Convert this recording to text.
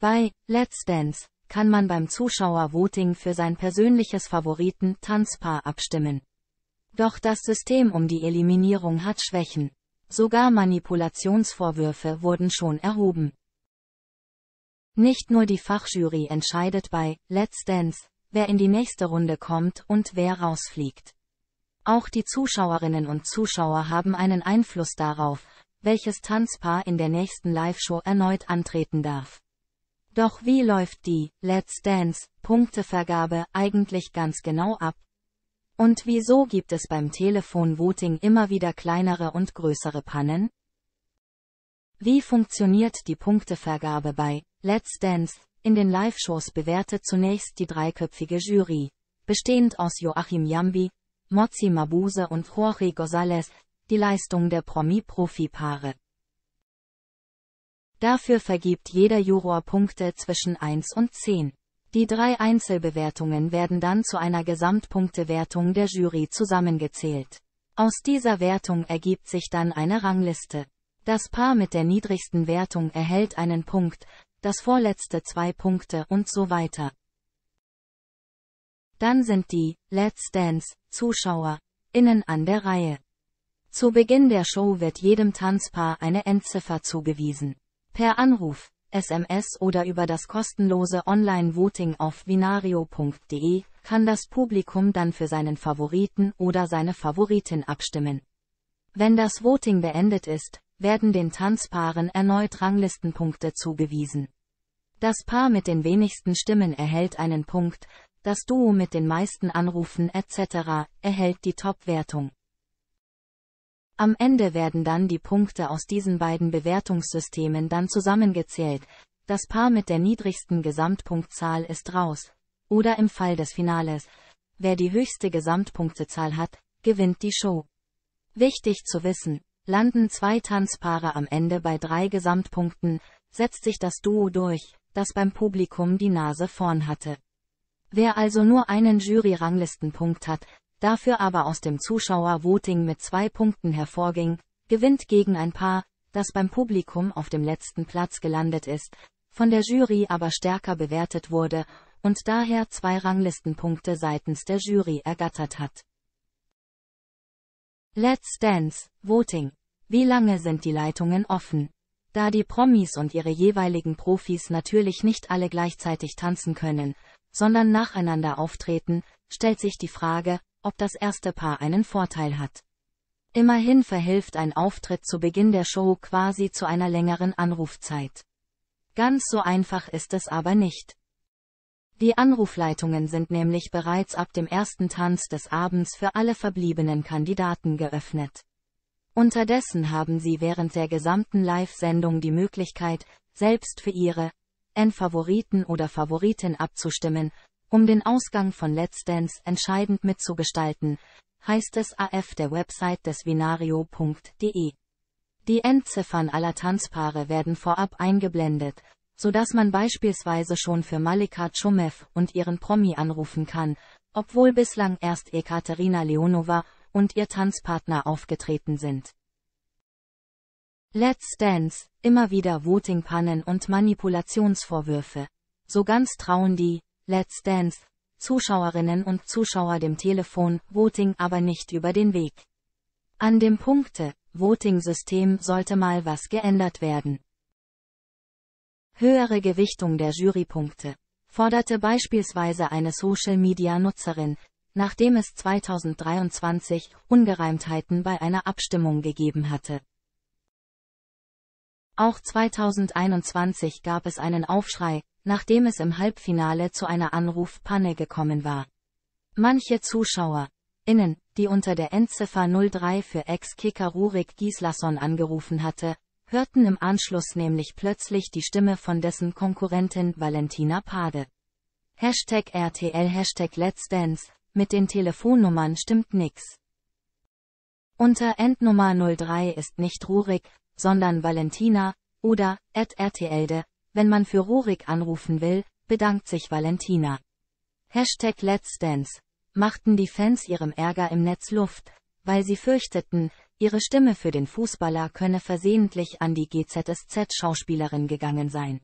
Bei Let's Dance kann man beim Zuschauervoting für sein persönliches Favoriten Tanzpaar abstimmen. Doch das System um die Eliminierung hat Schwächen. Sogar Manipulationsvorwürfe wurden schon erhoben. Nicht nur die Fachjury entscheidet bei Let's Dance, wer in die nächste Runde kommt und wer rausfliegt. Auch die Zuschauerinnen und Zuschauer haben einen Einfluss darauf, welches Tanzpaar in der nächsten Live-Show erneut antreten darf. Doch wie läuft die Let's Dance Punktevergabe eigentlich ganz genau ab? Und wieso gibt es beim Telefonvoting immer wieder kleinere und größere Pannen? Wie funktioniert die Punktevergabe bei Let's Dance? In den Live-Shows bewertet zunächst die dreiköpfige Jury, bestehend aus Joachim Yambi, Mozi Mabuse und Jorge González, die Leistung der Promi-Profi-Paare. Dafür vergibt jeder Juror Punkte zwischen 1 und 10. Die drei Einzelbewertungen werden dann zu einer Gesamtpunktewertung der Jury zusammengezählt. Aus dieser Wertung ergibt sich dann eine Rangliste. Das Paar mit der niedrigsten Wertung erhält einen Punkt, das vorletzte zwei Punkte und so weiter. Dann sind die Let's Dance Zuschauer innen an der Reihe. Zu Beginn der Show wird jedem Tanzpaar eine Endziffer zugewiesen. Per Anruf, SMS oder über das kostenlose Online-Voting auf vinario.de kann das Publikum dann für seinen Favoriten oder seine Favoritin abstimmen. Wenn das Voting beendet ist, werden den Tanzpaaren erneut Ranglistenpunkte zugewiesen. Das Paar mit den wenigsten Stimmen erhält einen Punkt, das Duo mit den meisten Anrufen etc. erhält die Top-Wertung. Am Ende werden dann die Punkte aus diesen beiden Bewertungssystemen dann zusammengezählt, das Paar mit der niedrigsten Gesamtpunktzahl ist raus. Oder im Fall des Finales, wer die höchste Gesamtpunktezahl hat, gewinnt die Show. Wichtig zu wissen, landen zwei Tanzpaare am Ende bei drei Gesamtpunkten, setzt sich das Duo durch, das beim Publikum die Nase vorn hatte. Wer also nur einen Jury-Ranglistenpunkt hat, dafür aber aus dem Zuschauervoting mit zwei Punkten hervorging, gewinnt gegen ein Paar, das beim Publikum auf dem letzten Platz gelandet ist, von der Jury aber stärker bewertet wurde und daher zwei Ranglistenpunkte seitens der Jury ergattert hat. Let's Dance, Voting. Wie lange sind die Leitungen offen? Da die Promis und ihre jeweiligen Profis natürlich nicht alle gleichzeitig tanzen können, sondern nacheinander auftreten, stellt sich die Frage, ob das erste Paar einen Vorteil hat. Immerhin verhilft ein Auftritt zu Beginn der Show quasi zu einer längeren Anrufzeit. Ganz so einfach ist es aber nicht. Die Anrufleitungen sind nämlich bereits ab dem ersten Tanz des Abends für alle verbliebenen Kandidaten geöffnet. Unterdessen haben sie während der gesamten Live-Sendung die Möglichkeit, selbst für ihre N-Favoriten oder Favoritin abzustimmen, um den Ausgang von Let's Dance entscheidend mitzugestalten, heißt es AF der Website des vinario.de. Die Endziffern aller Tanzpaare werden vorab eingeblendet, sodass man beispielsweise schon für Malika Tschumev und ihren Promi anrufen kann, obwohl bislang erst Ekaterina Leonova und ihr Tanzpartner aufgetreten sind. Let's Dance, immer wieder Voting-Pannen und Manipulationsvorwürfe. So ganz trauen die Let's Dance, Zuschauerinnen und Zuschauer dem Telefon, Voting aber nicht über den Weg. An dem Punkte, Voting-System sollte mal was geändert werden. Höhere Gewichtung der Jurypunkte forderte beispielsweise eine Social-Media-Nutzerin, nachdem es 2023 Ungereimtheiten bei einer Abstimmung gegeben hatte. Auch 2021 gab es einen Aufschrei, nachdem es im Halbfinale zu einer Anrufpanne gekommen war. Manche Zuschauer innen, die unter der Endziffer 03 für Ex-Kicker Rurik Gislason angerufen hatte, hörten im Anschluss nämlich plötzlich die Stimme von dessen Konkurrentin Valentina Pade. Hashtag RTL Hashtag Let's Dance, mit den Telefonnummern stimmt nix. Unter Endnummer 03 ist nicht Rurik, sondern Valentina, oder, at RTLde, wenn man für Rurik anrufen will, bedankt sich Valentina. Hashtag Let's Dance. Machten die Fans ihrem Ärger im Netz Luft, weil sie fürchteten, ihre Stimme für den Fußballer könne versehentlich an die GZSZ-Schauspielerin gegangen sein.